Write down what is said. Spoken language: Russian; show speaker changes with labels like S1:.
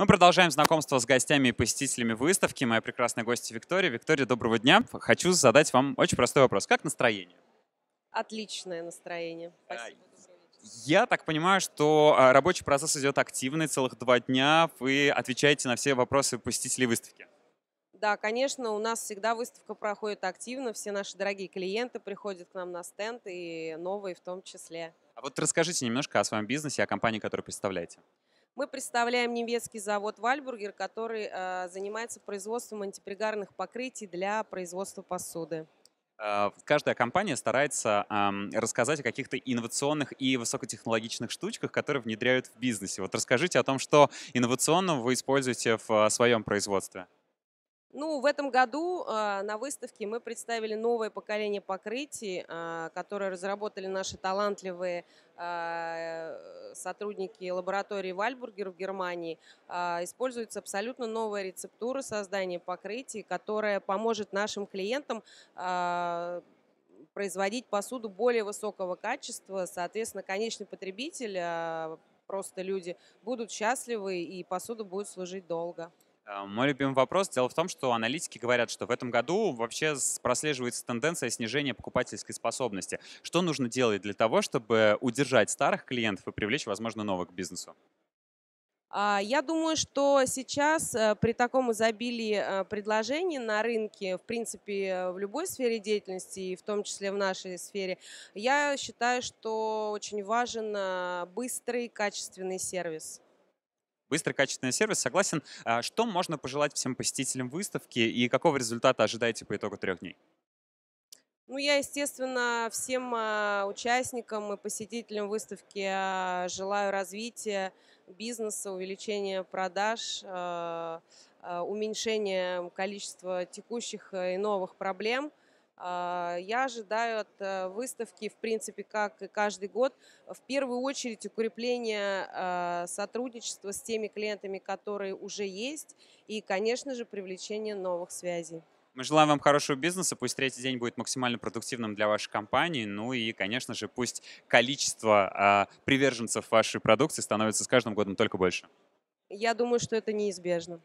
S1: Мы продолжаем знакомство с гостями и посетителями выставки. Моя прекрасная гостья Виктория. Виктория, доброго дня. Хочу задать вам очень простой вопрос. Как настроение?
S2: Отличное настроение. Спасибо.
S1: Я так понимаю, что а, рабочий процесс идет активный, целых два дня. Вы отвечаете на все вопросы посетителей выставки.
S2: Да, конечно, у нас всегда выставка проходит активно, все наши дорогие клиенты приходят к нам на стенд, и новые в том числе.
S1: А вот расскажите немножко о своем бизнесе, о компании, которую представляете.
S2: Мы представляем немецкий завод «Вальбургер», который э, занимается производством антипригарных покрытий для производства посуды
S1: э, каждая компания старается эм, рассказать о каких-то инновационных и высокотехнологичных штучках, которые внедряют в бизнесе. Вот расскажите о том, что инновационного вы используете в э, своем производстве.
S2: Ну, в этом году э, на выставке мы представили новое поколение покрытий, э, а, которые разработали наши талантливые э, сотрудники лаборатории Вальбургер в Германии. Э, используется абсолютно новая рецептура создания покрытий, которая поможет нашим клиентам э, производить посуду более высокого качества. Соответственно, конечный потребитель, э, просто люди, будут счастливы и посуда будет служить долго.
S1: А, мой любимый вопрос. Дело в том, что аналитики говорят, что в этом году вообще прослеживается тенденция снижения покупательской способности. Что нужно делать для того, чтобы удержать старых клиентов и привлечь, возможно, новых к бизнесу?
S2: А, я думаю, что сейчас э, при таком изобилии э, предложений на рынке, в принципе, в любой сфере деятельности, и в том числе в нашей сфере, я считаю, что очень важен э, быстрый, качественный сервис.
S1: Быстрый, качественный сервис, согласен. А что можно пожелать всем посетителям выставки и какого результата ожидаете по итогу трех дней?
S2: Ну, я, естественно, всем а, участникам и посетителям выставки а, желаю развития бизнеса, увеличения продаж, уменьшения количества текущих э, и новых проблем – а, я ожидаю от э, выставки, в принципе, как и каждый год, в первую очередь укрепление а, сотрудничества с теми клиентами, которые уже есть, и, конечно же, привлечение новых связей.
S1: Мы желаем вам хорошего бизнеса, пусть третий день будет максимально продуктивным для вашей компании, ну и, конечно же, пусть количество а, приверженцев вашей продукции становится с каждым годом только больше.
S2: Я думаю, что это неизбежно.